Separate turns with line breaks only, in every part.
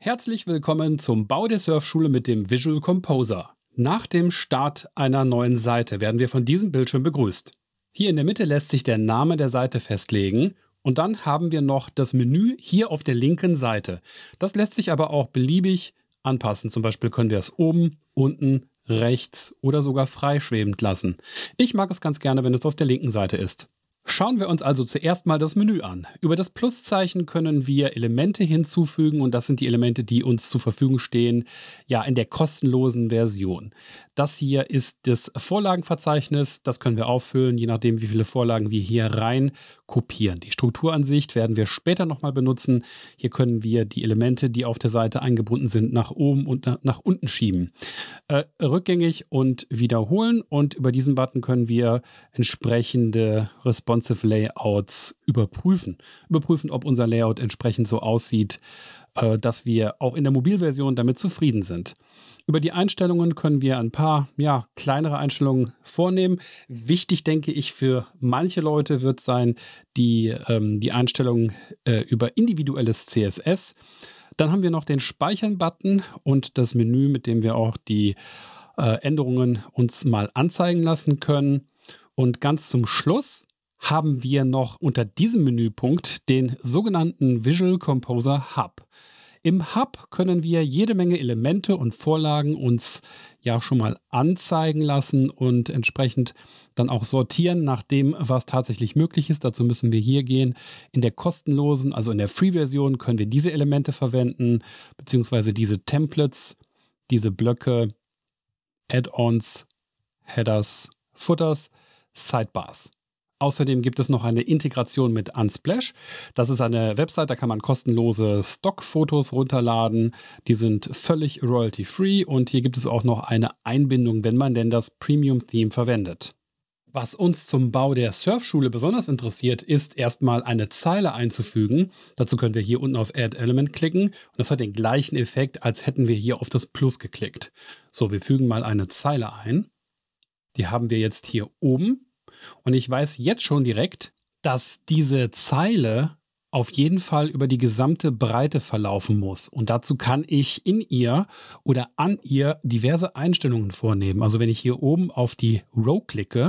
Herzlich willkommen zum Bau der Surfschule mit dem Visual Composer. Nach dem Start einer neuen Seite werden wir von diesem Bildschirm begrüßt. Hier in der Mitte lässt sich der Name der Seite festlegen und dann haben wir noch das Menü hier auf der linken Seite. Das lässt sich aber auch beliebig anpassen. Zum Beispiel können wir es oben, unten, rechts oder sogar freischwebend lassen. Ich mag es ganz gerne, wenn es auf der linken Seite ist. Schauen wir uns also zuerst mal das Menü an. Über das Pluszeichen können wir Elemente hinzufügen und das sind die Elemente, die uns zur Verfügung stehen, ja, in der kostenlosen Version. Das hier ist das Vorlagenverzeichnis, das können wir auffüllen, je nachdem, wie viele Vorlagen wir hier rein kopieren. Die Strukturansicht werden wir später nochmal benutzen. Hier können wir die Elemente, die auf der Seite eingebunden sind, nach oben und nach unten schieben. Äh, rückgängig und wiederholen und über diesen Button können wir entsprechende Response responsive Layouts überprüfen. Überprüfen, ob unser Layout entsprechend so aussieht, äh, dass wir auch in der Mobilversion damit zufrieden sind. Über die Einstellungen können wir ein paar ja, kleinere Einstellungen vornehmen. Wichtig, denke ich, für manche Leute wird sein die, ähm, die Einstellung äh, über individuelles CSS. Dann haben wir noch den Speichern-Button und das Menü, mit dem wir auch die äh, Änderungen uns mal anzeigen lassen können. Und ganz zum Schluss haben wir noch unter diesem Menüpunkt den sogenannten Visual Composer Hub. Im Hub können wir jede Menge Elemente und Vorlagen uns ja schon mal anzeigen lassen und entsprechend dann auch sortieren nach dem, was tatsächlich möglich ist. Dazu müssen wir hier gehen. In der kostenlosen, also in der Free-Version, können wir diese Elemente verwenden, beziehungsweise diese Templates, diese Blöcke, Add-ons, Headers, Footers, Sidebars. Außerdem gibt es noch eine Integration mit Unsplash. Das ist eine Website, da kann man kostenlose Stockfotos runterladen. Die sind völlig royalty-free und hier gibt es auch noch eine Einbindung, wenn man denn das Premium-Theme verwendet. Was uns zum Bau der Surfschule besonders interessiert, ist erstmal eine Zeile einzufügen. Dazu können wir hier unten auf Add Element klicken und das hat den gleichen Effekt, als hätten wir hier auf das Plus geklickt. So, wir fügen mal eine Zeile ein. Die haben wir jetzt hier oben und ich weiß jetzt schon direkt, dass diese Zeile auf jeden Fall über die gesamte Breite verlaufen muss. Und dazu kann ich in ihr oder an ihr diverse Einstellungen vornehmen. Also wenn ich hier oben auf die Row klicke,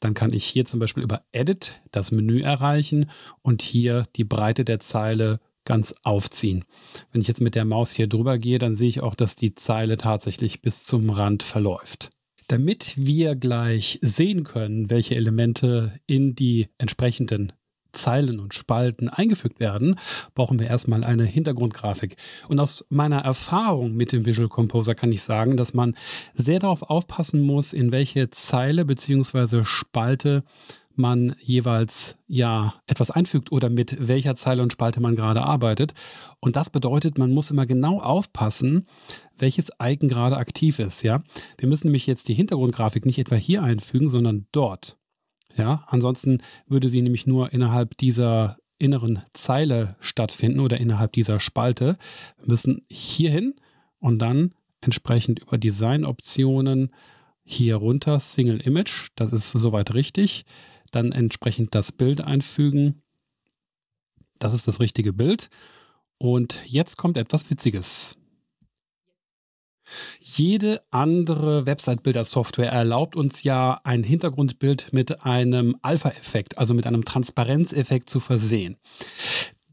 dann kann ich hier zum Beispiel über Edit das Menü erreichen und hier die Breite der Zeile ganz aufziehen. Wenn ich jetzt mit der Maus hier drüber gehe, dann sehe ich auch, dass die Zeile tatsächlich bis zum Rand verläuft damit wir gleich sehen können, welche Elemente in die entsprechenden Zeilen und Spalten eingefügt werden, brauchen wir erstmal eine Hintergrundgrafik. Und aus meiner Erfahrung mit dem Visual Composer kann ich sagen, dass man sehr darauf aufpassen muss, in welche Zeile bzw. Spalte man jeweils ja etwas einfügt oder mit welcher Zeile und Spalte man gerade arbeitet. Und das bedeutet, man muss immer genau aufpassen, welches Icon gerade aktiv ist. Ja? Wir müssen nämlich jetzt die Hintergrundgrafik nicht etwa hier einfügen, sondern dort. Ja? Ansonsten würde sie nämlich nur innerhalb dieser inneren Zeile stattfinden oder innerhalb dieser Spalte. Wir müssen hier hin und dann entsprechend über Designoptionen hier runter Single Image, das ist soweit richtig. Dann entsprechend das Bild einfügen. Das ist das richtige Bild. Und jetzt kommt etwas Witziges. Jede andere Website-Bilder-Software erlaubt uns ja, ein Hintergrundbild mit einem Alpha-Effekt, also mit einem Transparenzeffekt zu versehen.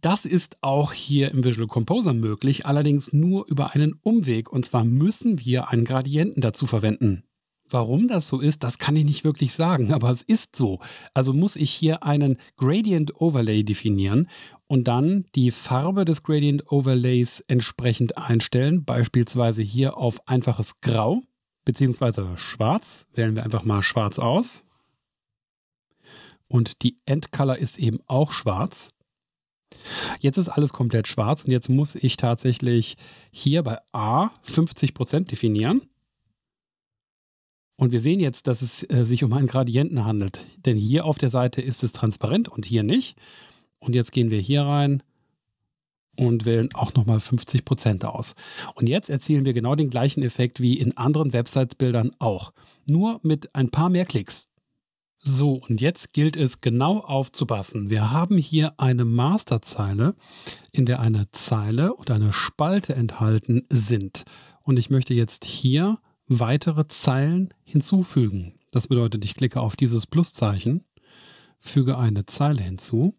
Das ist auch hier im Visual Composer möglich, allerdings nur über einen Umweg. Und zwar müssen wir einen Gradienten dazu verwenden. Warum das so ist, das kann ich nicht wirklich sagen, aber es ist so. Also muss ich hier einen Gradient Overlay definieren und dann die Farbe des Gradient Overlays entsprechend einstellen. Beispielsweise hier auf einfaches Grau beziehungsweise schwarz. Wählen wir einfach mal schwarz aus. Und die Endcolor ist eben auch schwarz. Jetzt ist alles komplett schwarz und jetzt muss ich tatsächlich hier bei A 50% definieren. Und wir sehen jetzt, dass es äh, sich um einen Gradienten handelt. Denn hier auf der Seite ist es transparent und hier nicht. Und jetzt gehen wir hier rein und wählen auch nochmal 50 aus. Und jetzt erzielen wir genau den gleichen Effekt wie in anderen Website-Bildern auch. Nur mit ein paar mehr Klicks. So, und jetzt gilt es genau aufzupassen. Wir haben hier eine Masterzeile, in der eine Zeile und eine Spalte enthalten sind. Und ich möchte jetzt hier weitere Zeilen hinzufügen. Das bedeutet, ich klicke auf dieses Pluszeichen, füge eine Zeile hinzu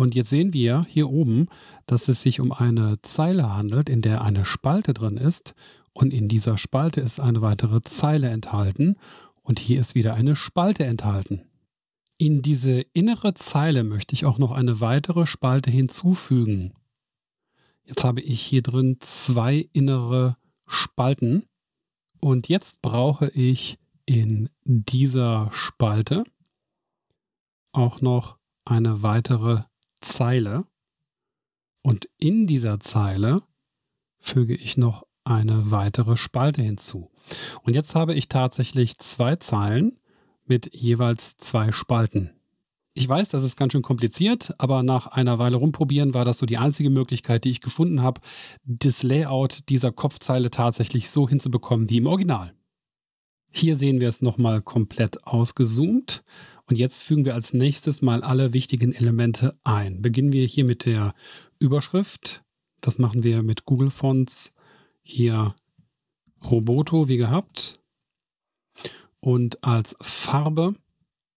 und jetzt sehen wir hier oben, dass es sich um eine Zeile handelt, in der eine Spalte drin ist. Und in dieser Spalte ist eine weitere Zeile enthalten. Und hier ist wieder eine Spalte enthalten. In diese innere Zeile möchte ich auch noch eine weitere Spalte hinzufügen. Jetzt habe ich hier drin zwei innere Spalten. Und jetzt brauche ich in dieser Spalte auch noch eine weitere Zeile und in dieser Zeile füge ich noch eine weitere Spalte hinzu. Und jetzt habe ich tatsächlich zwei Zeilen mit jeweils zwei Spalten. Ich weiß, das ist ganz schön kompliziert, aber nach einer Weile rumprobieren war das so die einzige Möglichkeit, die ich gefunden habe, das Layout dieser Kopfzeile tatsächlich so hinzubekommen wie im Original. Hier sehen wir es nochmal komplett ausgezoomt und jetzt fügen wir als nächstes mal alle wichtigen Elemente ein. Beginnen wir hier mit der Überschrift. Das machen wir mit Google Fonts. Hier Roboto wie gehabt. Und als Farbe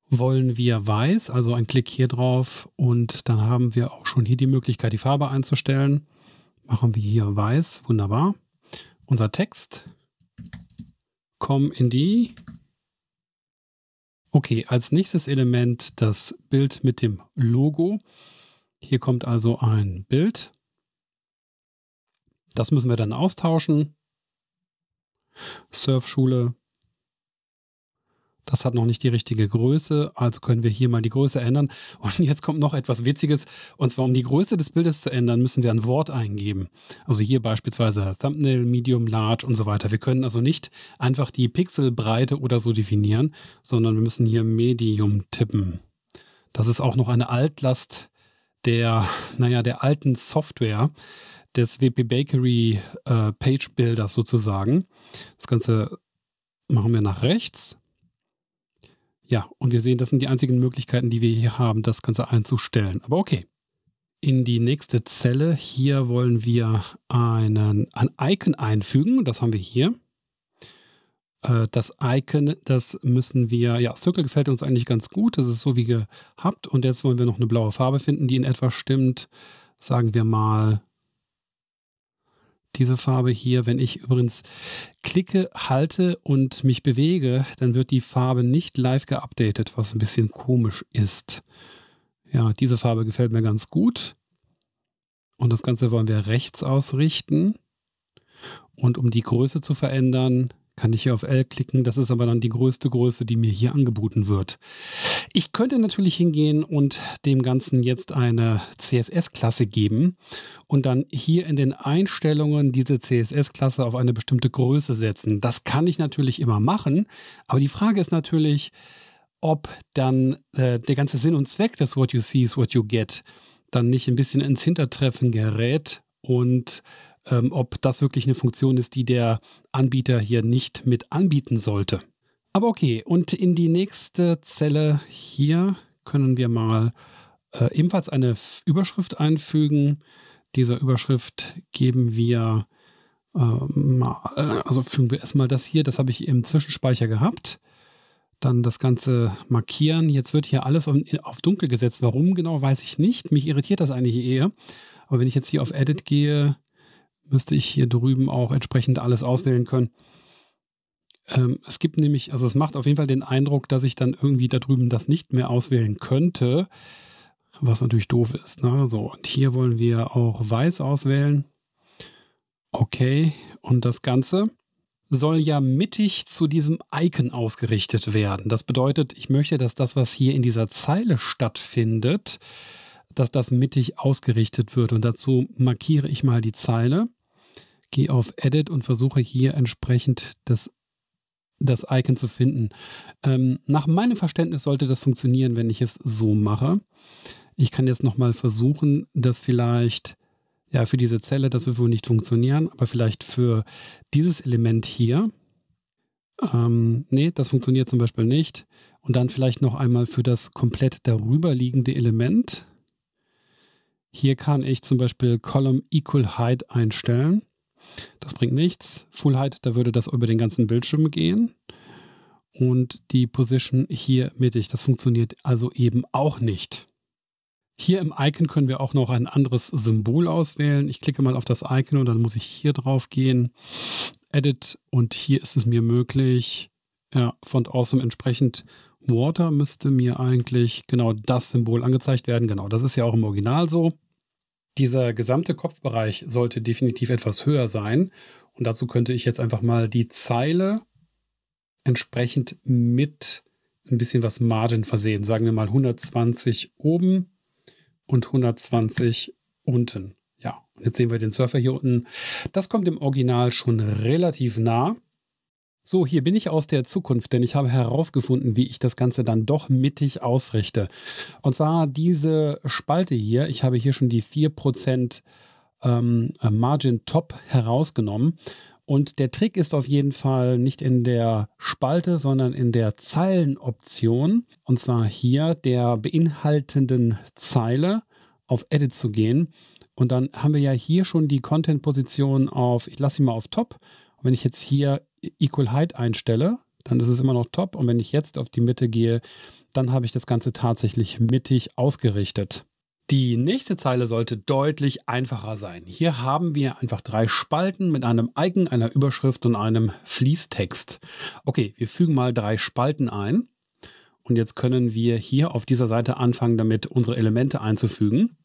wollen wir weiß, also ein Klick hier drauf und dann haben wir auch schon hier die Möglichkeit, die Farbe einzustellen. Machen wir hier weiß, wunderbar. Unser Text, komm in die Okay, als nächstes Element das Bild mit dem Logo. Hier kommt also ein Bild. Das müssen wir dann austauschen. Surfschule das hat noch nicht die richtige Größe, also können wir hier mal die Größe ändern. Und jetzt kommt noch etwas Witziges. Und zwar, um die Größe des Bildes zu ändern, müssen wir ein Wort eingeben. Also hier beispielsweise Thumbnail, Medium, Large und so weiter. Wir können also nicht einfach die Pixelbreite oder so definieren, sondern wir müssen hier Medium tippen. Das ist auch noch eine Altlast der, naja, der alten Software des WP Bakery äh, Page Builders sozusagen. Das Ganze machen wir nach rechts ja, und wir sehen, das sind die einzigen Möglichkeiten, die wir hier haben, das Ganze einzustellen. Aber okay. In die nächste Zelle. Hier wollen wir einen, ein Icon einfügen. Das haben wir hier. Äh, das Icon, das müssen wir, ja, Circle gefällt uns eigentlich ganz gut. Das ist so wie gehabt. Und jetzt wollen wir noch eine blaue Farbe finden, die in etwa stimmt. Sagen wir mal diese Farbe hier. Wenn ich übrigens klicke, halte und mich bewege, dann wird die Farbe nicht live geupdatet, was ein bisschen komisch ist. Ja, diese Farbe gefällt mir ganz gut. Und das Ganze wollen wir rechts ausrichten. Und um die Größe zu verändern, kann ich hier auf L klicken. Das ist aber dann die größte Größe, die mir hier angeboten wird. Ich könnte natürlich hingehen und dem Ganzen jetzt eine CSS-Klasse geben und dann hier in den Einstellungen diese CSS-Klasse auf eine bestimmte Größe setzen. Das kann ich natürlich immer machen, aber die Frage ist natürlich, ob dann äh, der ganze Sinn und Zweck des What You See is What You Get dann nicht ein bisschen ins Hintertreffen gerät und ähm, ob das wirklich eine Funktion ist, die der Anbieter hier nicht mit anbieten sollte. Aber okay, und in die nächste Zelle hier können wir mal äh, ebenfalls eine F Überschrift einfügen. Dieser Überschrift geben wir ähm, äh, mal, also fügen wir erstmal das hier, das habe ich im Zwischenspeicher gehabt. Dann das Ganze markieren. Jetzt wird hier alles auf, auf dunkel gesetzt. Warum genau, weiß ich nicht. Mich irritiert das eigentlich eher. Aber wenn ich jetzt hier auf Edit gehe, müsste ich hier drüben auch entsprechend alles mhm. auswählen können. Ähm, es gibt nämlich, also es macht auf jeden Fall den Eindruck, dass ich dann irgendwie da drüben das nicht mehr auswählen könnte, was natürlich doof ist. Ne? So, und hier wollen wir auch weiß auswählen. Okay, und das Ganze soll ja mittig zu diesem Icon ausgerichtet werden. Das bedeutet, ich möchte, dass das, was hier in dieser Zeile stattfindet, dass das mittig ausgerichtet wird. Und dazu markiere ich mal die Zeile gehe auf Edit und versuche hier entsprechend das das Icon zu finden. Ähm, nach meinem Verständnis sollte das funktionieren, wenn ich es so mache. Ich kann jetzt nochmal versuchen, dass vielleicht, ja, für diese Zelle, das wird wohl nicht funktionieren, aber vielleicht für dieses Element hier. Ähm, nee, das funktioniert zum Beispiel nicht. Und dann vielleicht noch einmal für das komplett darüber liegende Element. Hier kann ich zum Beispiel Column Equal Height einstellen. Das bringt nichts. Full Height, da würde das über den ganzen Bildschirm gehen. Und die Position hier mittig, das funktioniert also eben auch nicht. Hier im Icon können wir auch noch ein anderes Symbol auswählen. Ich klicke mal auf das Icon und dann muss ich hier drauf gehen. Edit und hier ist es mir möglich, ja, Font Awesome entsprechend Water müsste mir eigentlich genau das Symbol angezeigt werden. Genau, das ist ja auch im Original so. Dieser gesamte Kopfbereich sollte definitiv etwas höher sein. Und dazu könnte ich jetzt einfach mal die Zeile entsprechend mit ein bisschen was Margin versehen. Sagen wir mal 120 oben und 120 unten. Ja, und jetzt sehen wir den Surfer hier unten. Das kommt im Original schon relativ nah. So, hier bin ich aus der Zukunft, denn ich habe herausgefunden, wie ich das Ganze dann doch mittig ausrichte. Und zwar diese Spalte hier. Ich habe hier schon die 4% ähm, Margin Top herausgenommen. Und der Trick ist auf jeden Fall nicht in der Spalte, sondern in der Zeilenoption. Und zwar hier der beinhaltenden Zeile auf Edit zu gehen. Und dann haben wir ja hier schon die Content-Position auf, ich lasse sie mal auf Top. Und wenn ich jetzt hier Equal Height einstelle, dann ist es immer noch top. Und wenn ich jetzt auf die Mitte gehe, dann habe ich das Ganze tatsächlich mittig ausgerichtet. Die nächste Zeile sollte deutlich einfacher sein. Hier haben wir einfach drei Spalten mit einem Icon, einer Überschrift und einem Fließtext. Okay, wir fügen mal drei Spalten ein. Und jetzt können wir hier auf dieser Seite anfangen, damit unsere Elemente einzufügen.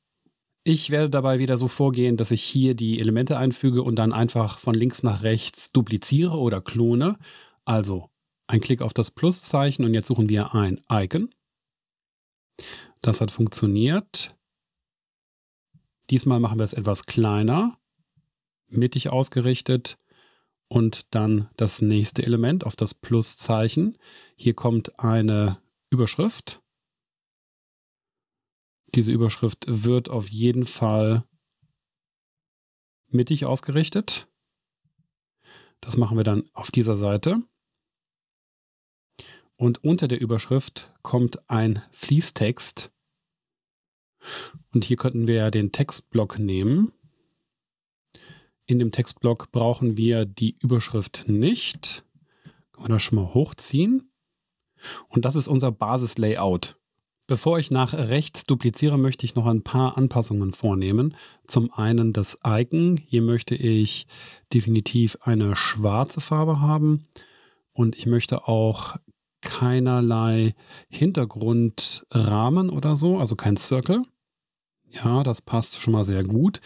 Ich werde dabei wieder so vorgehen, dass ich hier die Elemente einfüge und dann einfach von links nach rechts dupliziere oder klone. Also ein Klick auf das Pluszeichen und jetzt suchen wir ein Icon. Das hat funktioniert. Diesmal machen wir es etwas kleiner, mittig ausgerichtet und dann das nächste Element auf das Pluszeichen. Hier kommt eine Überschrift diese Überschrift wird auf jeden Fall mittig ausgerichtet. Das machen wir dann auf dieser Seite. Und unter der Überschrift kommt ein Fließtext. Und hier könnten wir ja den Textblock nehmen. In dem Textblock brauchen wir die Überschrift nicht. Können wir das schon mal hochziehen. Und das ist unser Basislayout. Bevor ich nach rechts dupliziere, möchte ich noch ein paar Anpassungen vornehmen. Zum einen das Icon. Hier möchte ich definitiv eine schwarze Farbe haben und ich möchte auch keinerlei Hintergrundrahmen oder so, also kein Circle. Ja, das passt schon mal sehr gut.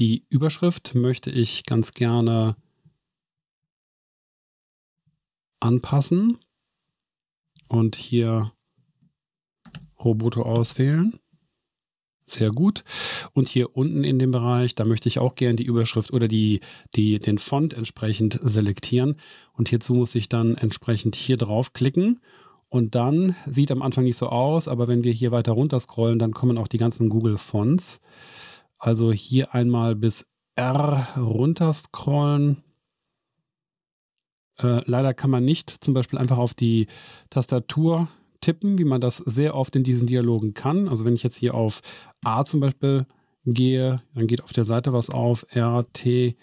Die Überschrift möchte ich ganz gerne anpassen und hier Roboto auswählen. Sehr gut. Und hier unten in dem Bereich, da möchte ich auch gerne die Überschrift oder die, die, den Font entsprechend selektieren. Und hierzu muss ich dann entsprechend hier draufklicken. Und dann sieht am Anfang nicht so aus, aber wenn wir hier weiter runter scrollen, dann kommen auch die ganzen Google-Fonts. Also hier einmal bis R runter scrollen. Äh, leider kann man nicht zum Beispiel einfach auf die Tastatur tippen, wie man das sehr oft in diesen Dialogen kann. Also wenn ich jetzt hier auf A zum Beispiel gehe, dann geht auf der Seite was auf, R, T.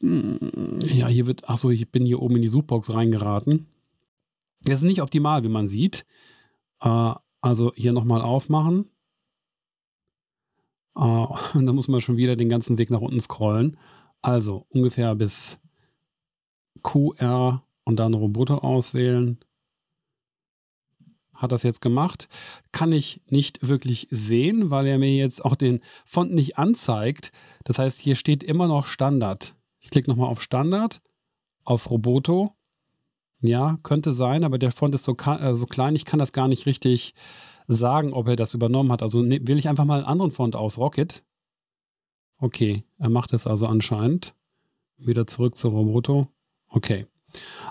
Hm, ja, hier wird, achso, ich bin hier oben in die Suchbox reingeraten. Das ist nicht optimal, wie man sieht. Äh, also hier nochmal aufmachen. Äh, und dann muss man schon wieder den ganzen Weg nach unten scrollen. Also ungefähr bis QR und dann Roboter auswählen hat das jetzt gemacht, kann ich nicht wirklich sehen, weil er mir jetzt auch den Font nicht anzeigt. Das heißt, hier steht immer noch Standard. Ich klicke nochmal auf Standard, auf Roboto. Ja, könnte sein, aber der Font ist so, äh, so klein, ich kann das gar nicht richtig sagen, ob er das übernommen hat. Also ne, wähle ich einfach mal einen anderen Font aus, Rocket. Okay, er macht es also anscheinend. Wieder zurück zu Roboto. Okay.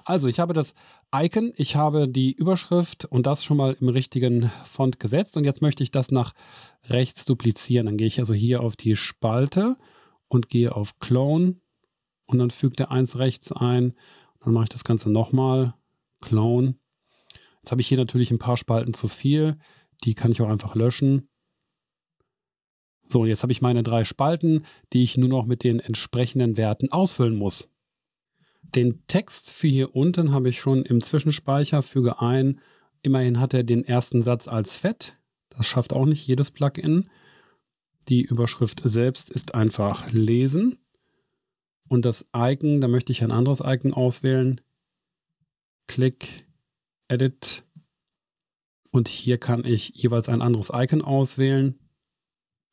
Also, ich habe das Icon, ich habe die Überschrift und das schon mal im richtigen Font gesetzt. Und jetzt möchte ich das nach rechts duplizieren. Dann gehe ich also hier auf die Spalte und gehe auf Clone und dann fügt er eins rechts ein. Dann mache ich das Ganze nochmal. Clone. Jetzt habe ich hier natürlich ein paar Spalten zu viel. Die kann ich auch einfach löschen. So, und jetzt habe ich meine drei Spalten, die ich nur noch mit den entsprechenden Werten ausfüllen muss. Den Text für hier unten habe ich schon im Zwischenspeicher, füge ein. Immerhin hat er den ersten Satz als Fett. Das schafft auch nicht jedes Plugin. Die Überschrift selbst ist einfach lesen. Und das Icon, da möchte ich ein anderes Icon auswählen. Klick, Edit. Und hier kann ich jeweils ein anderes Icon auswählen.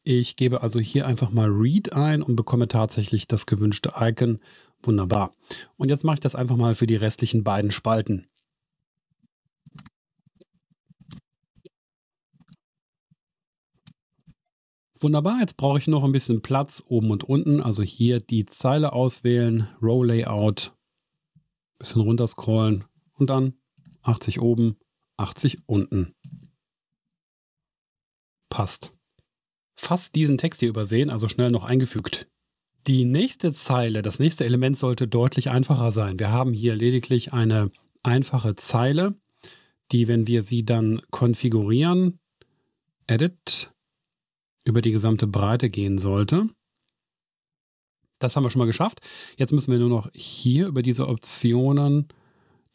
Ich gebe also hier einfach mal Read ein und bekomme tatsächlich das gewünschte Icon Wunderbar. Und jetzt mache ich das einfach mal für die restlichen beiden Spalten. Wunderbar, jetzt brauche ich noch ein bisschen Platz oben und unten. Also hier die Zeile auswählen, Row Layout, bisschen runter scrollen und dann 80 oben, 80 unten. Passt. Fast diesen Text hier übersehen, also schnell noch eingefügt. Die nächste Zeile, das nächste Element sollte deutlich einfacher sein. Wir haben hier lediglich eine einfache Zeile, die, wenn wir sie dann konfigurieren, Edit, über die gesamte Breite gehen sollte. Das haben wir schon mal geschafft. Jetzt müssen wir nur noch hier über diese Optionen,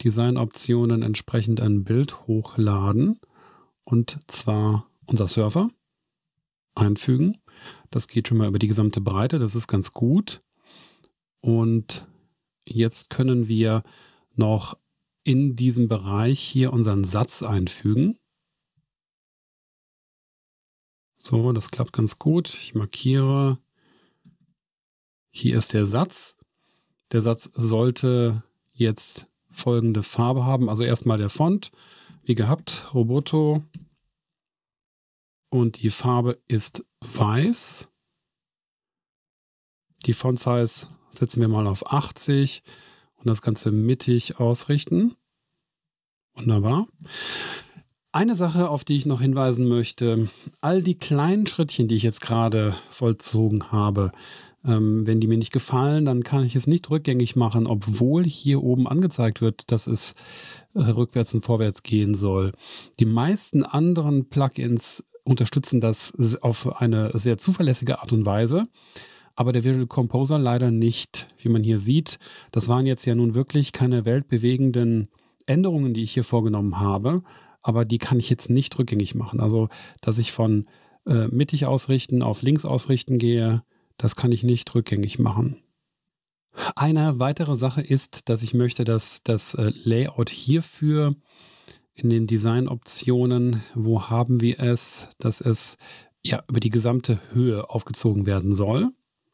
Design-Optionen entsprechend ein Bild hochladen. Und zwar unser Surfer einfügen. Das geht schon mal über die gesamte Breite, das ist ganz gut. Und jetzt können wir noch in diesem Bereich hier unseren Satz einfügen. So, das klappt ganz gut. Ich markiere. Hier ist der Satz. Der Satz sollte jetzt folgende Farbe haben. Also erstmal der Font, wie gehabt, Roboto, und die Farbe ist weiß. Die Font Size setzen wir mal auf 80 und das Ganze mittig ausrichten. Wunderbar. Eine Sache, auf die ich noch hinweisen möchte, all die kleinen Schrittchen, die ich jetzt gerade vollzogen habe, ähm, wenn die mir nicht gefallen, dann kann ich es nicht rückgängig machen, obwohl hier oben angezeigt wird, dass es äh, rückwärts und vorwärts gehen soll. Die meisten anderen Plugins unterstützen das auf eine sehr zuverlässige Art und Weise. Aber der Visual Composer leider nicht, wie man hier sieht. Das waren jetzt ja nun wirklich keine weltbewegenden Änderungen, die ich hier vorgenommen habe. Aber die kann ich jetzt nicht rückgängig machen. Also, dass ich von äh, mittig ausrichten auf links ausrichten gehe, das kann ich nicht rückgängig machen. Eine weitere Sache ist, dass ich möchte, dass das äh, Layout hierfür in den Designoptionen, wo haben wir es, dass es ja über die gesamte Höhe aufgezogen werden soll.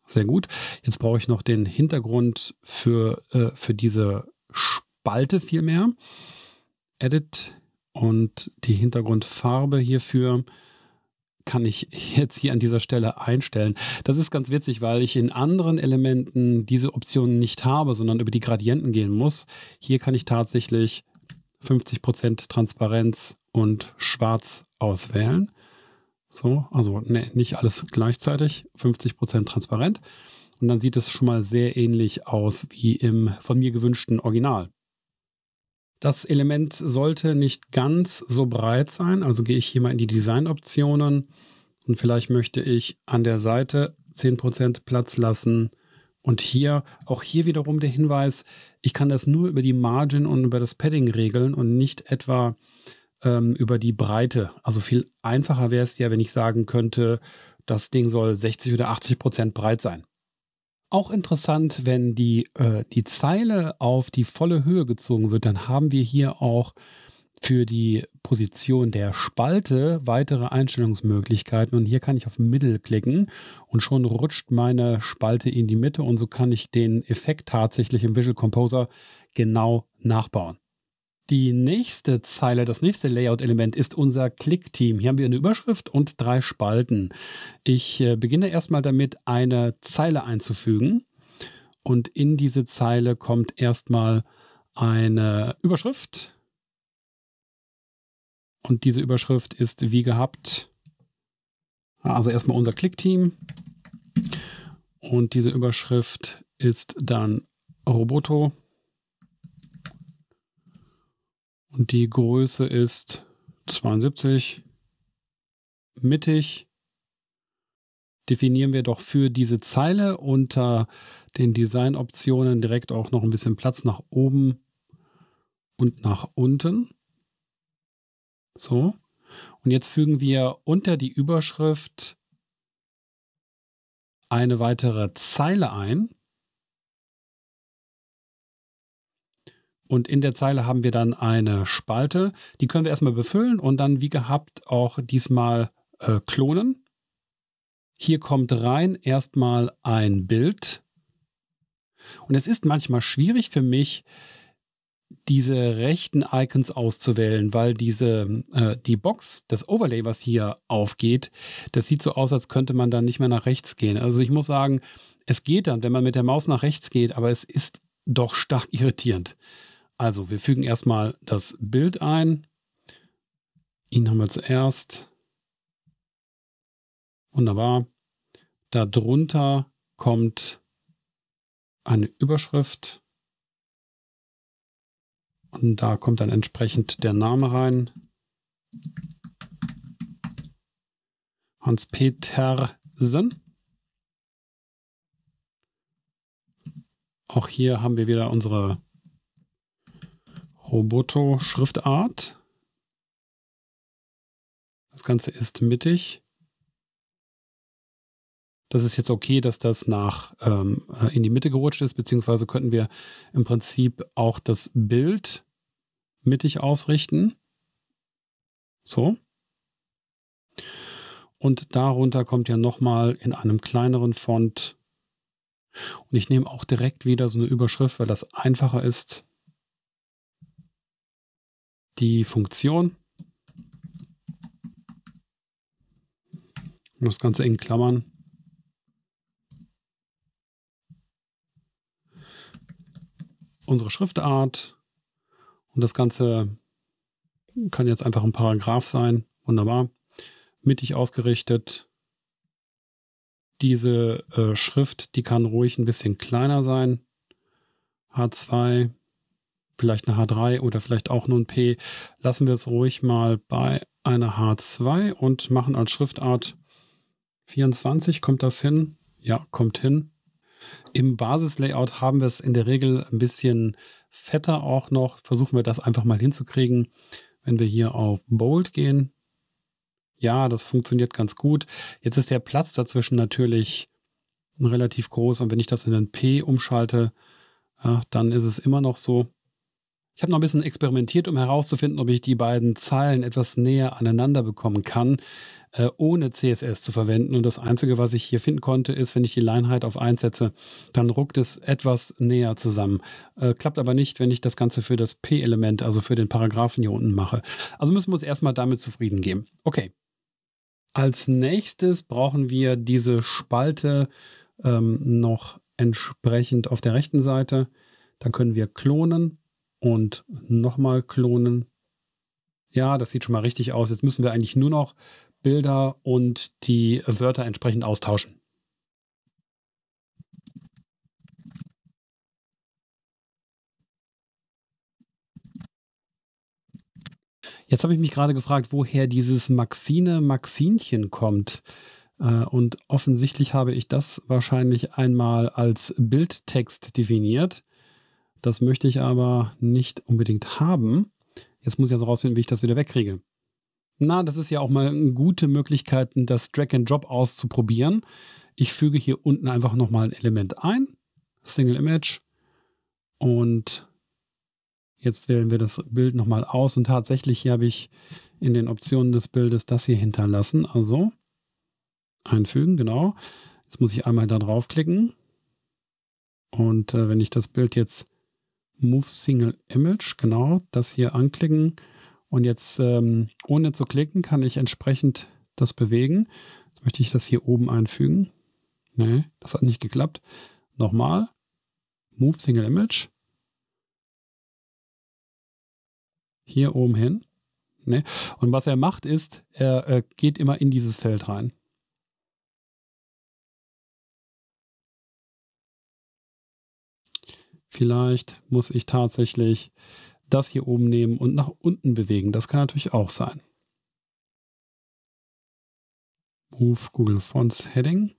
Sehr gut. Jetzt brauche ich noch den Hintergrund für, äh, für diese Spalte vielmehr. Edit und die Hintergrundfarbe hierfür kann ich jetzt hier an dieser Stelle einstellen. Das ist ganz witzig, weil ich in anderen Elementen diese Optionen nicht habe, sondern über die Gradienten gehen muss. Hier kann ich tatsächlich 50% Transparenz und schwarz auswählen. So, also nee, nicht alles gleichzeitig, 50% transparent. Und dann sieht es schon mal sehr ähnlich aus wie im von mir gewünschten Original. Das Element sollte nicht ganz so breit sein, also gehe ich hier mal in die Designoptionen und vielleicht möchte ich an der Seite 10% Platz lassen und hier, auch hier wiederum der Hinweis, ich kann das nur über die Margin und über das Padding regeln und nicht etwa ähm, über die Breite. Also viel einfacher wäre es ja, wenn ich sagen könnte, das Ding soll 60 oder 80 Prozent breit sein. Auch interessant, wenn die, äh, die Zeile auf die volle Höhe gezogen wird, dann haben wir hier auch für die Position der Spalte weitere Einstellungsmöglichkeiten und hier kann ich auf Mittel klicken und schon rutscht meine Spalte in die Mitte und so kann ich den Effekt tatsächlich im Visual Composer genau nachbauen. Die nächste Zeile, das nächste Layout-Element ist unser Click-Team. Hier haben wir eine Überschrift und drei Spalten. Ich äh, beginne erstmal damit, eine Zeile einzufügen. Und in diese Zeile kommt erstmal eine Überschrift, und diese Überschrift ist wie gehabt, also erstmal unser Klickteam. Und diese Überschrift ist dann Roboto. Und die Größe ist 72, mittig. Definieren wir doch für diese Zeile unter den Designoptionen direkt auch noch ein bisschen Platz nach oben und nach unten. So. Und jetzt fügen wir unter die Überschrift eine weitere Zeile ein. Und in der Zeile haben wir dann eine Spalte. Die können wir erstmal befüllen und dann wie gehabt auch diesmal äh, klonen. Hier kommt rein erstmal ein Bild. Und es ist manchmal schwierig für mich, diese rechten Icons auszuwählen, weil diese, äh, die Box, das Overlay, was hier aufgeht, das sieht so aus, als könnte man dann nicht mehr nach rechts gehen. Also ich muss sagen, es geht dann, wenn man mit der Maus nach rechts geht, aber es ist doch stark irritierend. Also wir fügen erstmal das Bild ein. Ihn haben wir zuerst. Wunderbar. Darunter kommt eine Überschrift. Und da kommt dann entsprechend der Name rein. Hans Petersen. Auch hier haben wir wieder unsere Roboto-Schriftart. Das Ganze ist mittig. Das ist jetzt okay, dass das nach ähm, äh, in die Mitte gerutscht ist, beziehungsweise könnten wir im Prinzip auch das Bild mittig ausrichten. So. Und darunter kommt ja nochmal in einem kleineren Font. Und ich nehme auch direkt wieder so eine Überschrift, weil das einfacher ist. Die Funktion. Und das Ganze in Klammern. Unsere Schriftart und das Ganze kann jetzt einfach ein Paragraph sein. Wunderbar. Mittig ausgerichtet. Diese äh, Schrift, die kann ruhig ein bisschen kleiner sein. H2, vielleicht eine H3 oder vielleicht auch nur ein P. Lassen wir es ruhig mal bei einer H2 und machen als Schriftart 24. Kommt das hin? Ja, kommt hin. Im Basislayout haben wir es in der Regel ein bisschen fetter auch noch. Versuchen wir das einfach mal hinzukriegen. Wenn wir hier auf Bold gehen, ja, das funktioniert ganz gut. Jetzt ist der Platz dazwischen natürlich relativ groß und wenn ich das in den P umschalte, dann ist es immer noch so. Ich habe noch ein bisschen experimentiert, um herauszufinden, ob ich die beiden Zeilen etwas näher aneinander bekommen kann, äh, ohne CSS zu verwenden. Und das Einzige, was ich hier finden konnte, ist, wenn ich die Leinheit auf 1 setze, dann ruckt es etwas näher zusammen. Äh, klappt aber nicht, wenn ich das Ganze für das P-Element, also für den Paragraphen hier unten mache. Also müssen wir uns erstmal damit zufrieden geben. Okay. Als nächstes brauchen wir diese Spalte ähm, noch entsprechend auf der rechten Seite. Dann können wir klonen und nochmal klonen. Ja, das sieht schon mal richtig aus. Jetzt müssen wir eigentlich nur noch Bilder und die Wörter entsprechend austauschen. Jetzt habe ich mich gerade gefragt, woher dieses Maxine Maxinchen kommt. Äh, und offensichtlich habe ich das wahrscheinlich einmal als Bildtext definiert das möchte ich aber nicht unbedingt haben. Jetzt muss ich also rausfinden, wie ich das wieder wegkriege. Na, das ist ja auch mal eine gute Möglichkeit, das Drag and Drop auszuprobieren. Ich füge hier unten einfach nochmal ein Element ein. Single Image. Und jetzt wählen wir das Bild nochmal aus. Und tatsächlich hier habe ich in den Optionen des Bildes das hier hinterlassen. Also einfügen, genau. Jetzt muss ich einmal da draufklicken. Und äh, wenn ich das Bild jetzt Move Single Image, genau, das hier anklicken. Und jetzt, ähm, ohne zu klicken, kann ich entsprechend das bewegen. Jetzt möchte ich das hier oben einfügen. Nee, das hat nicht geklappt. Nochmal. Move Single Image. Hier oben hin. Nee. Und was er macht, ist, er äh, geht immer in dieses Feld rein. Vielleicht muss ich tatsächlich das hier oben nehmen und nach unten bewegen. Das kann natürlich auch sein. Move Google Fonts Heading.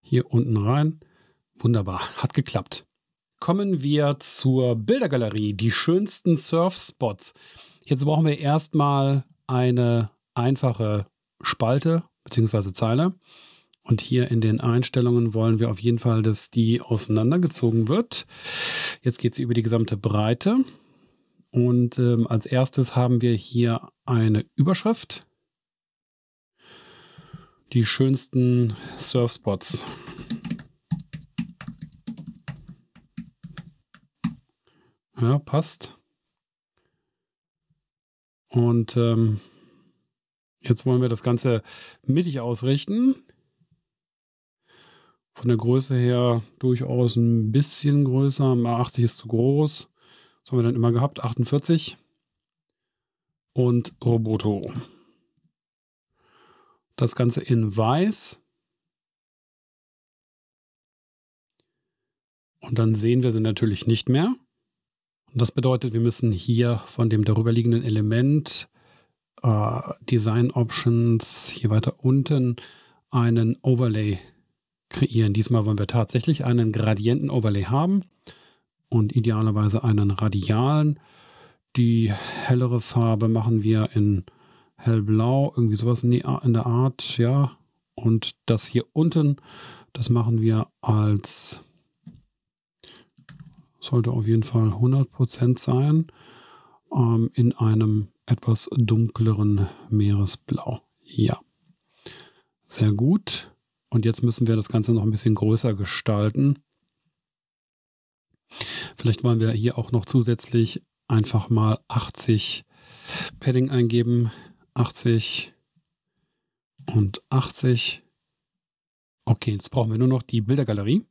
Hier unten rein. Wunderbar, hat geklappt. Kommen wir zur Bildergalerie, die schönsten Surfspots. Jetzt brauchen wir erstmal eine einfache Spalte bzw. Zeile. Und hier in den Einstellungen wollen wir auf jeden Fall, dass die auseinandergezogen wird. Jetzt geht sie über die gesamte Breite. Und ähm, als erstes haben wir hier eine Überschrift. Die schönsten Surfspots. Ja, passt. Und ähm, jetzt wollen wir das Ganze mittig ausrichten von der Größe her durchaus ein bisschen größer. Mal 80 ist zu groß. Was haben wir dann immer gehabt? 48. Und Roboto. Das Ganze in weiß. Und dann sehen wir sie natürlich nicht mehr. Und das bedeutet, wir müssen hier von dem darüberliegenden Element äh, Design Options hier weiter unten einen Overlay kreieren. Diesmal wollen wir tatsächlich einen Gradienten-Overlay haben und idealerweise einen radialen. Die hellere Farbe machen wir in hellblau, irgendwie sowas in der Art, ja. Und das hier unten, das machen wir als, sollte auf jeden Fall 100% sein, ähm, in einem etwas dunkleren Meeresblau. Ja, sehr gut. Und jetzt müssen wir das Ganze noch ein bisschen größer gestalten. Vielleicht wollen wir hier auch noch zusätzlich einfach mal 80 Padding eingeben. 80 und 80. Okay, jetzt brauchen wir nur noch die Bildergalerie.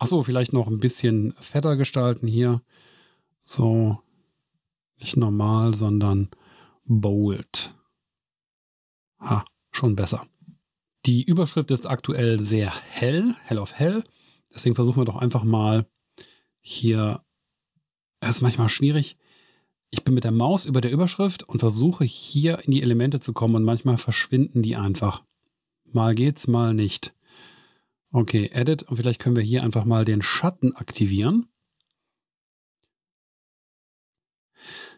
Achso, vielleicht noch ein bisschen fetter gestalten hier. So, nicht normal, sondern bold. Ha, schon besser. Die Überschrift ist aktuell sehr hell, hell auf hell. Deswegen versuchen wir doch einfach mal hier, das ist manchmal schwierig. Ich bin mit der Maus über der Überschrift und versuche hier in die Elemente zu kommen und manchmal verschwinden die einfach. Mal geht's, mal nicht. Okay, Edit und vielleicht können wir hier einfach mal den Schatten aktivieren.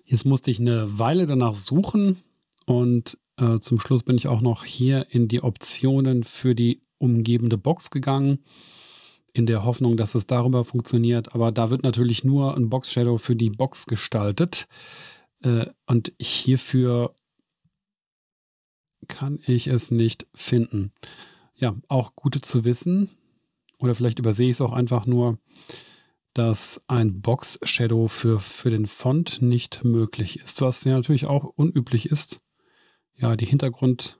Jetzt musste ich eine Weile danach suchen und äh, zum Schluss bin ich auch noch hier in die Optionen für die umgebende Box gegangen, in der Hoffnung, dass es darüber funktioniert. Aber da wird natürlich nur ein Box Shadow für die Box gestaltet. Äh, und hierfür kann ich es nicht finden. Ja, auch gut zu wissen. Oder vielleicht übersehe ich es auch einfach nur, dass ein Box Shadow für, für den Font nicht möglich ist, was ja natürlich auch unüblich ist. Ja, die Hintergrundfarbe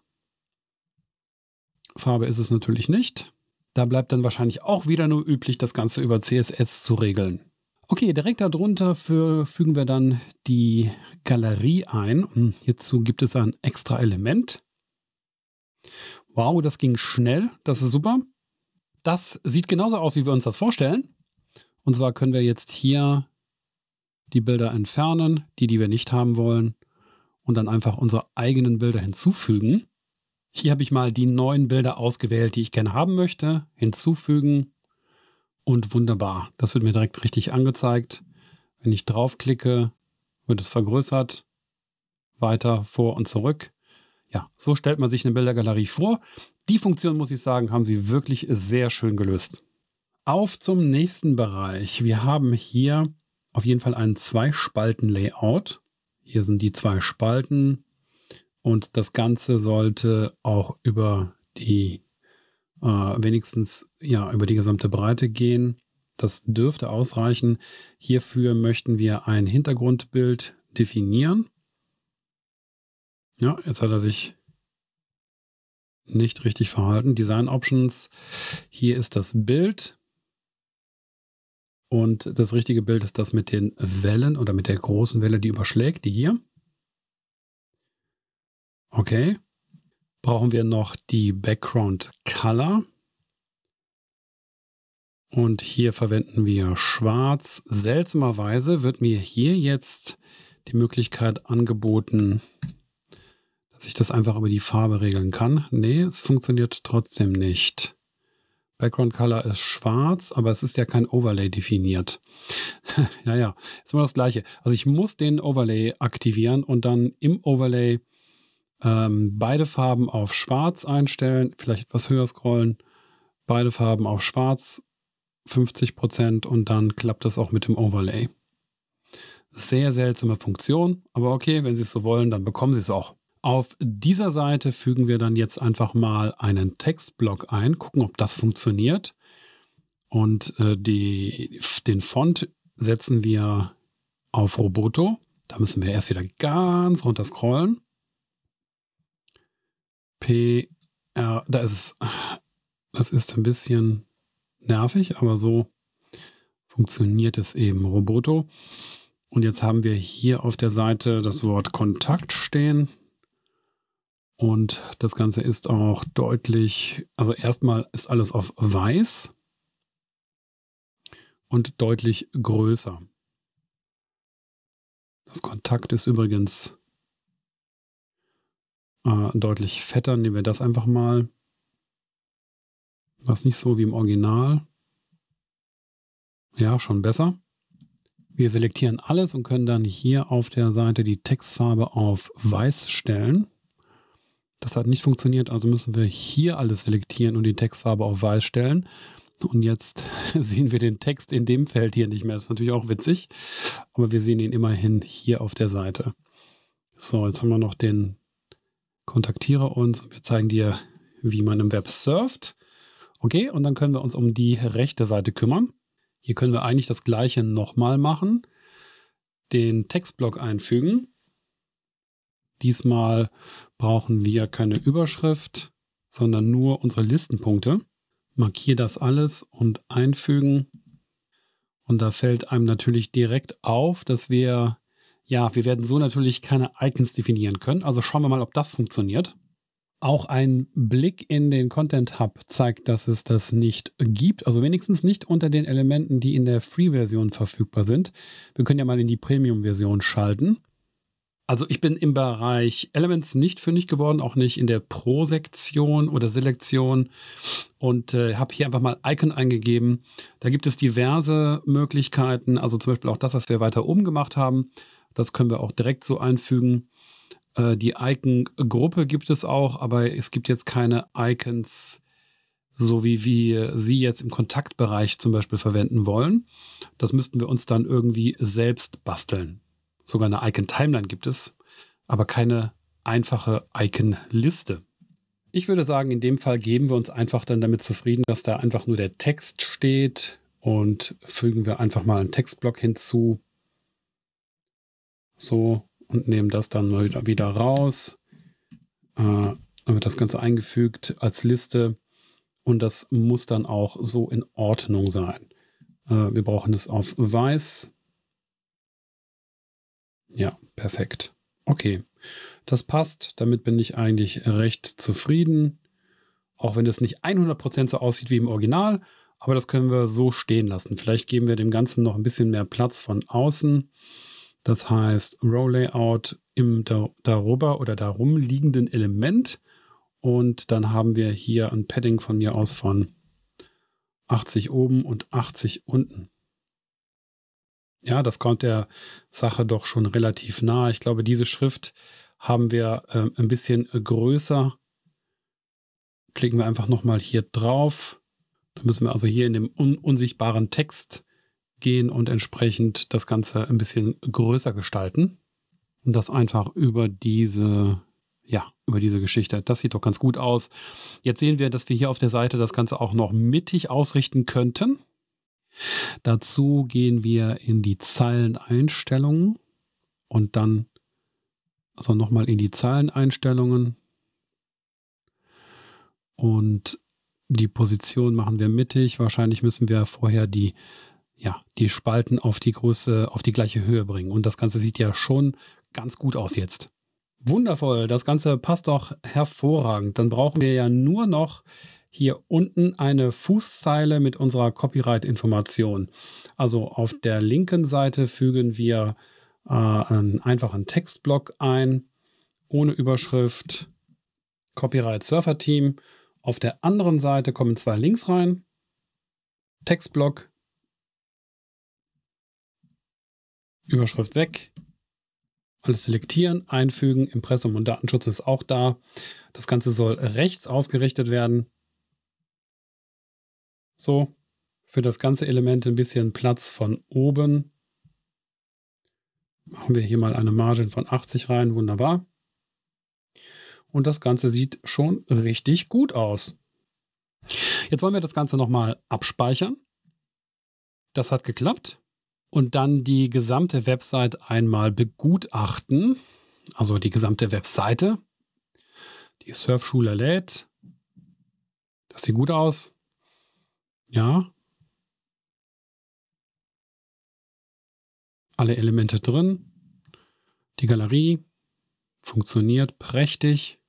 ist es natürlich nicht. Da bleibt dann wahrscheinlich auch wieder nur üblich, das Ganze über CSS zu regeln. Okay, direkt darunter für, fügen wir dann die Galerie ein. Und hm, hierzu gibt es ein extra Element. Wow, das ging schnell. Das ist super. Das sieht genauso aus, wie wir uns das vorstellen. Und zwar können wir jetzt hier die Bilder entfernen, die, die wir nicht haben wollen und dann einfach unsere eigenen Bilder hinzufügen. Hier habe ich mal die neuen Bilder ausgewählt, die ich gerne haben möchte, hinzufügen und wunderbar. Das wird mir direkt richtig angezeigt. Wenn ich draufklicke, wird es vergrößert, weiter, vor und zurück. Ja, so stellt man sich eine Bildergalerie vor. Die Funktion, muss ich sagen, haben sie wirklich sehr schön gelöst. Auf zum nächsten Bereich. Wir haben hier auf jeden Fall einen Zwei-Spalten-Layout. Hier sind die zwei Spalten und das Ganze sollte auch über die äh, wenigstens ja über die gesamte Breite gehen. Das dürfte ausreichen. Hierfür möchten wir ein Hintergrundbild definieren. Ja, jetzt hat er sich nicht richtig verhalten. Design Options. Hier ist das Bild. Und das richtige Bild ist das mit den Wellen oder mit der großen Welle, die überschlägt, die hier. Okay. Brauchen wir noch die Background Color. Und hier verwenden wir schwarz. Seltsamerweise wird mir hier jetzt die Möglichkeit angeboten, dass ich das einfach über die Farbe regeln kann. Nee, es funktioniert trotzdem nicht. Background Color ist schwarz, aber es ist ja kein Overlay definiert. naja, ist immer das Gleiche. Also ich muss den Overlay aktivieren und dann im Overlay ähm, beide Farben auf schwarz einstellen, vielleicht etwas höher scrollen, beide Farben auf schwarz, 50% Prozent und dann klappt das auch mit dem Overlay. Sehr seltsame Funktion, aber okay, wenn Sie es so wollen, dann bekommen Sie es auch. Auf dieser Seite fügen wir dann jetzt einfach mal einen Textblock ein, gucken, ob das funktioniert. Und äh, die, den Font setzen wir auf Roboto. Da müssen wir erst wieder ganz runter scrollen. P, R, da ist es. Das ist ein bisschen nervig, aber so funktioniert es eben. Roboto. Und jetzt haben wir hier auf der Seite das Wort Kontakt stehen. Und das Ganze ist auch deutlich, also erstmal ist alles auf weiß und deutlich größer. Das Kontakt ist übrigens äh, deutlich fetter. Nehmen wir das einfach mal. Das ist nicht so wie im Original. Ja, schon besser. Wir selektieren alles und können dann hier auf der Seite die Textfarbe auf weiß stellen. Das hat nicht funktioniert, also müssen wir hier alles selektieren und die Textfarbe auf weiß stellen. Und jetzt sehen wir den Text in dem Feld hier nicht mehr. Das ist natürlich auch witzig, aber wir sehen ihn immerhin hier auf der Seite. So, jetzt haben wir noch den Kontaktiere uns. Wir zeigen dir, wie man im Web surft. Okay, und dann können wir uns um die rechte Seite kümmern. Hier können wir eigentlich das gleiche nochmal machen. Den Textblock einfügen Diesmal brauchen wir keine Überschrift, sondern nur unsere Listenpunkte. Markiere das alles und einfügen. Und da fällt einem natürlich direkt auf, dass wir, ja, wir werden so natürlich keine Icons definieren können. Also schauen wir mal, ob das funktioniert. Auch ein Blick in den Content Hub zeigt, dass es das nicht gibt. Also wenigstens nicht unter den Elementen, die in der Free-Version verfügbar sind. Wir können ja mal in die Premium-Version schalten. Also ich bin im Bereich Elements nicht fündig geworden, auch nicht in der Pro-Sektion oder Selektion und äh, habe hier einfach mal Icon eingegeben. Da gibt es diverse Möglichkeiten, also zum Beispiel auch das, was wir weiter oben gemacht haben. Das können wir auch direkt so einfügen. Äh, die Icon-Gruppe gibt es auch, aber es gibt jetzt keine Icons, so wie wir sie jetzt im Kontaktbereich zum Beispiel verwenden wollen. Das müssten wir uns dann irgendwie selbst basteln. Sogar eine Icon-Timeline gibt es, aber keine einfache Icon-Liste. Ich würde sagen, in dem Fall geben wir uns einfach dann damit zufrieden, dass da einfach nur der Text steht und fügen wir einfach mal einen Textblock hinzu. So und nehmen das dann mal wieder raus. Äh, dann wird das Ganze eingefügt als Liste und das muss dann auch so in Ordnung sein. Äh, wir brauchen es auf weiß ja, perfekt. Okay, das passt. Damit bin ich eigentlich recht zufrieden. Auch wenn das nicht 100% so aussieht wie im Original, aber das können wir so stehen lassen. Vielleicht geben wir dem Ganzen noch ein bisschen mehr Platz von außen. Das heißt, Row Layout im darüber oder darum liegenden Element. Und dann haben wir hier ein Padding von mir aus von 80 oben und 80 unten. Ja, das kommt der Sache doch schon relativ nah. Ich glaube, diese Schrift haben wir äh, ein bisschen äh, größer. Klicken wir einfach nochmal hier drauf. Dann müssen wir also hier in dem un unsichtbaren Text gehen und entsprechend das Ganze ein bisschen größer gestalten. Und das einfach über diese, ja, über diese Geschichte. Das sieht doch ganz gut aus. Jetzt sehen wir, dass wir hier auf der Seite das Ganze auch noch mittig ausrichten könnten. Dazu gehen wir in die Zeileneinstellungen und dann also nochmal in die Zeileneinstellungen und die Position machen wir mittig. Wahrscheinlich müssen wir vorher die ja, die Spalten auf die Größe, auf die gleiche Höhe bringen. Und das Ganze sieht ja schon ganz gut aus jetzt. Wundervoll, das Ganze passt doch hervorragend. Dann brauchen wir ja nur noch hier unten eine Fußzeile mit unserer Copyright-Information. Also auf der linken Seite fügen wir äh, einen einfachen Textblock ein, ohne Überschrift, Copyright Surfer Team. Auf der anderen Seite kommen zwei Links rein, Textblock, Überschrift weg, alles selektieren, einfügen, Impressum und Datenschutz ist auch da. Das Ganze soll rechts ausgerichtet werden. So, für das ganze Element ein bisschen Platz von oben. Machen wir hier mal eine Margin von 80 rein, wunderbar. Und das Ganze sieht schon richtig gut aus. Jetzt wollen wir das Ganze nochmal abspeichern. Das hat geklappt. Und dann die gesamte Website einmal begutachten. Also die gesamte Webseite. Die Surfschule lädt. Das sieht gut aus. Ja. Alle Elemente drin. Die Galerie funktioniert prächtig.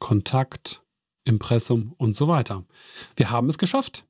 Kontakt, Impressum und so weiter. Wir haben es geschafft.